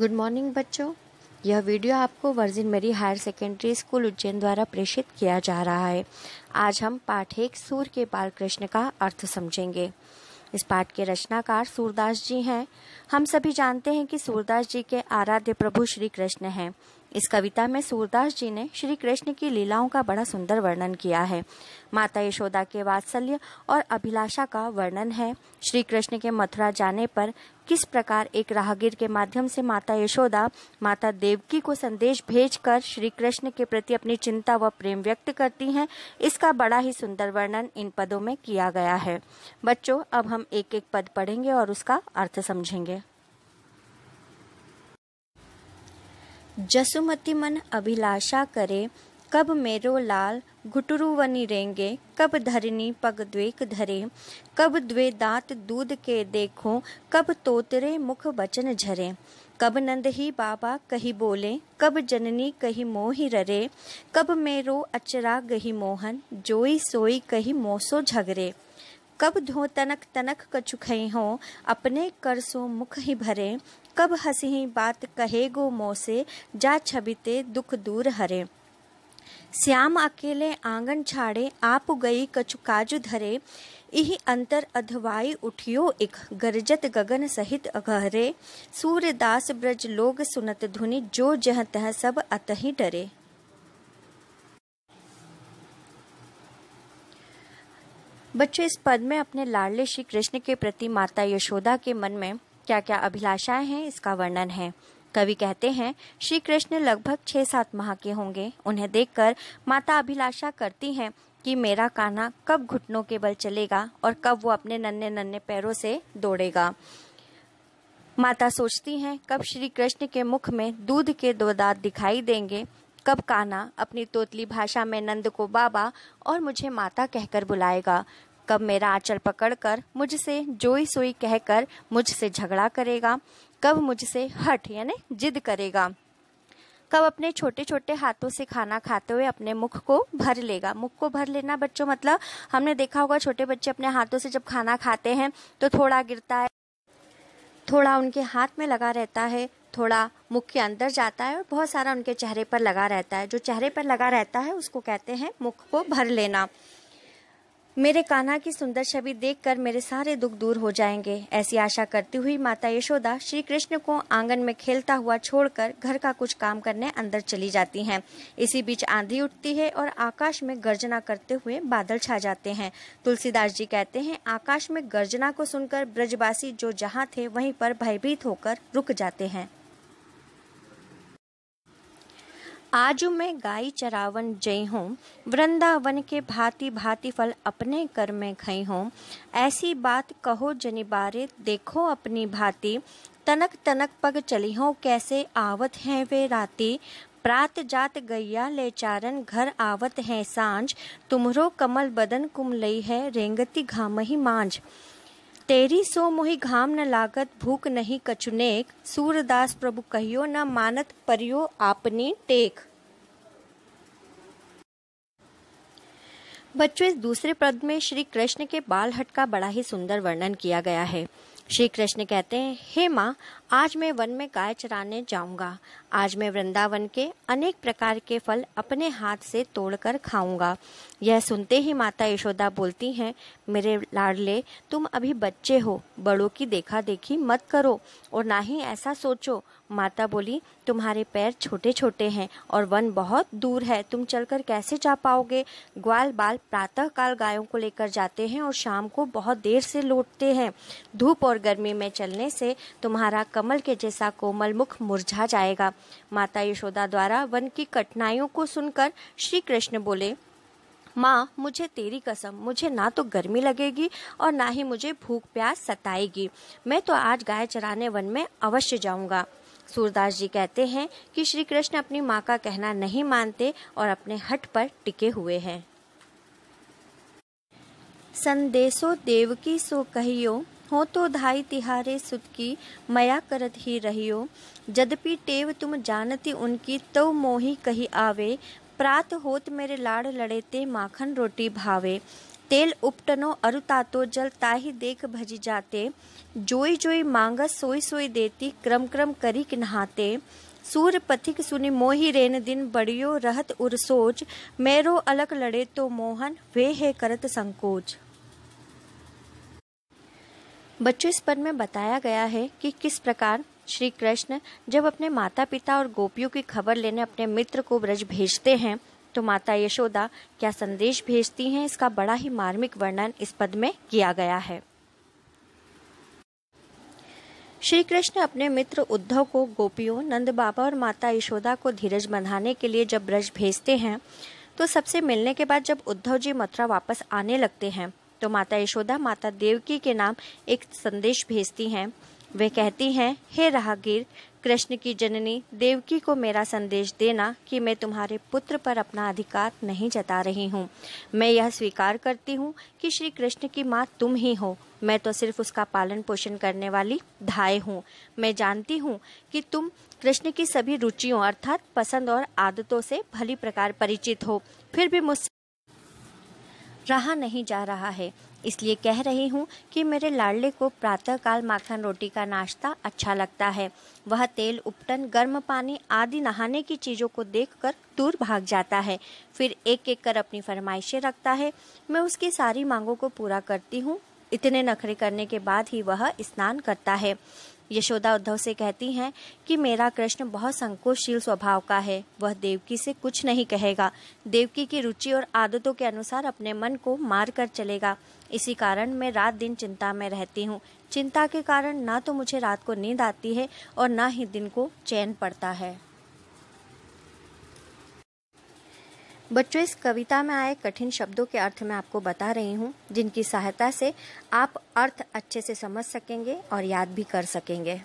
Good morning बच्चों यह video आपको वर्जिन मेरी हायर सेकेंडरी स्कूल उज्जैन द्वारा प्रेषित किया जा रहा है आज हम पाठ एक सूर्य के बाल कृष्ण का अर्थ समझेंगे इस पाठ के रचनाकार सूरदास जी हैं हम सभी जानते हैं कि सूरदास जी के आराध्य प्रभु श्री कृष्ण हैं इस कविता में सूरदास जी ने श्री कृष्ण की लीलाओं का बड़ा सुंदर वर्णन किया है माता यशोदा के वात्सल्य और अभिलाषा का वर्णन है श्री कृष्ण के मथुरा जाने पर किस प्रकार एक राहगीर के माध्यम से माता यशोदा माता देवकी को संदेश भेजकर श्री कृष्ण के प्रति अपनी चिंता व प्रेम व्यक्त करती हैं इसका बड़ा ही सुंदर वर्णन इन पदों में किया गया है बच्चों अब हम एक एक पद पढ़ेंगे और उसका अर्थ समझेंगे जसुमती मन अभिलाषा करे कब मेरो लाल घुटरू वनी रेंगे कब धरनी पग द्वेक धरे कब द्वे दांत दूध के देखो कब तोतरे मुख बचन झरे कब नंद ही बाबा कही बोले कब जननी कही मोहि ररे कब मेरो अचरा गही मोहन जोई सोई कही मोसो झगरे कब धो तनक तनक कछु खए हो अपने कर सो मुख ही भरे कब हसी बात कहे गो मोसे से जा छबिते दुख दूर हरे श्याम अकेले आंगन छाड़े आप गई कछु काजु धरे इही अंतर अधवाई उठियो इक गरजत गगन सहित अघहरे सूर्यदास ब्रज लोग सुनत धुनि जो जह तह सब अतहि डरे बच्चों इस पद में अपने लाडले श्री कृष्ण के प्रति माता यशोदा के मन में क्या क्या अभिलाषाएं हैं इसका वर्णन है कवि कहते हैं श्री कृष्ण लगभग छह सात माह के होंगे उन्हें देखकर माता अभिलाषा करती हैं कि मेरा काना कब घुटनों के बल चलेगा और कब वो अपने नन्हे नन्हे पैरों से दौड़ेगा माता सोचती हैं कब श्री कृष्ण के मुख में दूध के दो दांत दिखाई देंगे कब काना अपनी तोतली भाषा में नंद को बाबा और मुझे माता कहकर बुलाएगा कब मेरा आंचल पकड़कर मुझसे जोई सोई कहकर मुझसे झगड़ा करेगा कब मुझसे हट यानी जिद करेगा कब अपने छोटे छोटे हाथों से खाना खाते हुए अपने मुख को भर लेगा मुख को भर लेना बच्चों मतलब हमने देखा होगा छोटे बच्चे अपने हाथों से जब खाना खाते हैं तो थोड़ा गिरता है थोड़ा उनके हाथ में लगा रहता है थोड़ा मुख के अंदर जाता है और बहुत सारा उनके चेहरे पर लगा रहता है जो चेहरे पर लगा रहता है उसको कहते हैं मुख को भर लेना मेरे कान्हा की सुंदर छवि देखकर मेरे सारे दुख दूर हो जाएंगे ऐसी आशा करती हुई माता यशोदा श्री कृष्ण को आंगन में खेलता हुआ छोड़कर घर का कुछ काम करने अंदर चली जाती हैं। इसी बीच आंधी उठती है और आकाश में गर्जना करते हुए बादल छा जाते हैं तुलसीदास जी कहते हैं आकाश में गर्जना को सुनकर ब्रजवासी जो जहाँ थे वहीं पर भयभीत होकर रुक जाते हैं आज मैं गाय चरावन जय हूँ वृंदावन के भांति भांति फल अपने कर में खई हूँ ऐसी बात कहो जनिबारे देखो अपनी भांति तनक तनक पग चली हो कैसे आवत हैं वे राती प्रात जात गैया ले चारन घर आवत हैं सांझ तुमरो कमल बदन कुम है रेंगती घाम ही मांझ तेरी सो मोहि घाम न लागत भूख नहीं कचुनेक सूरदास प्रभु कहियो न मानत परियो आपनी टेक बच्चों इस दूसरे पद में श्री कृष्ण के बाल हट का बड़ा ही सुंदर वर्णन किया गया है श्री कृष्ण कहते हैं हे माँ आज मैं वन में गाय चराने जाऊंगा आज मैं वृंदावन के अनेक प्रकार के फल अपने हाथ से तोड़कर खाऊंगा यह सुनते ही माता यशोदा बोलती हैं मेरे लाडले तुम अभी बच्चे हो बड़ों की देखा देखी मत करो और ना ही ऐसा सोचो माता बोली तुम्हारे पैर छोटे छोटे हैं और वन बहुत दूर है तुम चलकर कैसे जा पाओगे ग्वाल बाल प्रातः काल गायों को लेकर जाते हैं और शाम को बहुत देर से लौटते हैं धूप और गर्मी में चलने से तुम्हारा कमल के जैसा कोमल मुख मुरझा जाएगा माता यशोदा द्वारा वन की कठिनाइयों को सुनकर श्री कृष्ण बोले माँ मुझे तेरी कसम मुझे ना तो गर्मी लगेगी और ना ही मुझे भूख प्यास सताएगी मैं तो आज गाय चराने वन में अवश्य जाऊंगा सूरदास जी कहते हैं कि श्री कृष्ण अपनी माँ का कहना नहीं मानते और अपने हट पर टिके हुए हैं संदेशो देव की सो कहियो हो तो धाई तिहारे सुत की मया करत ही रहियो जदपि टेव तुम जानती उनकी तो मोही कही आवे प्रात होत मेरे लाड़ लड़े ते माखन रोटी भावे तेल उपटनो अरुतातो जल ताही देख भजी जाते जोई जोई માંગસ सोई सोई देती क्रम क्रम करी कि नहाते सूर पथिक सुनि मोही रेन दिन बड़ियो रहत उर सोच मेरो अलग लड़े तो मोहन वे है करत संकोच बच्चों इस पद में बताया गया है कि किस प्रकार श्री कृष्ण जब अपने माता पिता और गोपियों की खबर लेने अपने मित्र को ब्रज भेजते हैं तो माता यशोदा क्या संदेश भेजती हैं इसका बड़ा ही मार्मिक वर्णन इस पद में किया गया है श्री कृष्ण अपने मित्र उद्धव को गोपियों नंद बाबा और माता यशोदा को धीरज बंधाने के लिए जब ब्रज भेजते हैं तो सबसे मिलने के बाद जब उद्धव जी मथुरा वापस आने लगते हैं तो माता यशोदा माता देवकी के नाम एक संदेश भेजती हैं वे कहती हैं हे राहगीर कृष्ण की जननी देवकी को मेरा संदेश देना कि मैं तुम्हारे पुत्र पर अपना अधिकार नहीं जता रही हूँ मैं यह स्वीकार करती हूँ कि श्री कृष्ण की माँ तुम ही हो मैं तो सिर्फ उसका पालन पोषण करने वाली धाय हूँ मैं जानती हूँ कि तुम कृष्ण की सभी रुचियों अर्थात पसंद और आदतों से भली प्रकार परिचित हो फिर भी मुझसे रहा नहीं जा रहा है इसलिए कह रही हूँ कि मेरे लाडले को प्रातःकाल माखन रोटी का नाश्ता अच्छा लगता है वह तेल उपटन गर्म पानी आदि नहाने की चीज़ों को देखकर दूर भाग जाता है फिर एक एक कर अपनी फरमाइशें रखता है मैं उसकी सारी मांगों को पूरा करती हूँ इतने नखरे करने के बाद ही वह स्नान करता है यशोदा उद्धव से कहती हैं कि मेरा कृष्ण बहुत संकोचशील स्वभाव का है वह देवकी से कुछ नहीं कहेगा देवकी की रुचि और आदतों के अनुसार अपने मन को मार कर चलेगा इसी कारण मैं रात दिन चिंता में रहती हूँ चिंता के कारण ना तो मुझे रात को नींद आती है और ना ही दिन को चैन पड़ता है बच्चों इस कविता में आए कठिन शब्दों के अर्थ मैं आपको बता रही हूँ जिनकी सहायता से आप अर्थ अच्छे से समझ सकेंगे और याद भी कर सकेंगे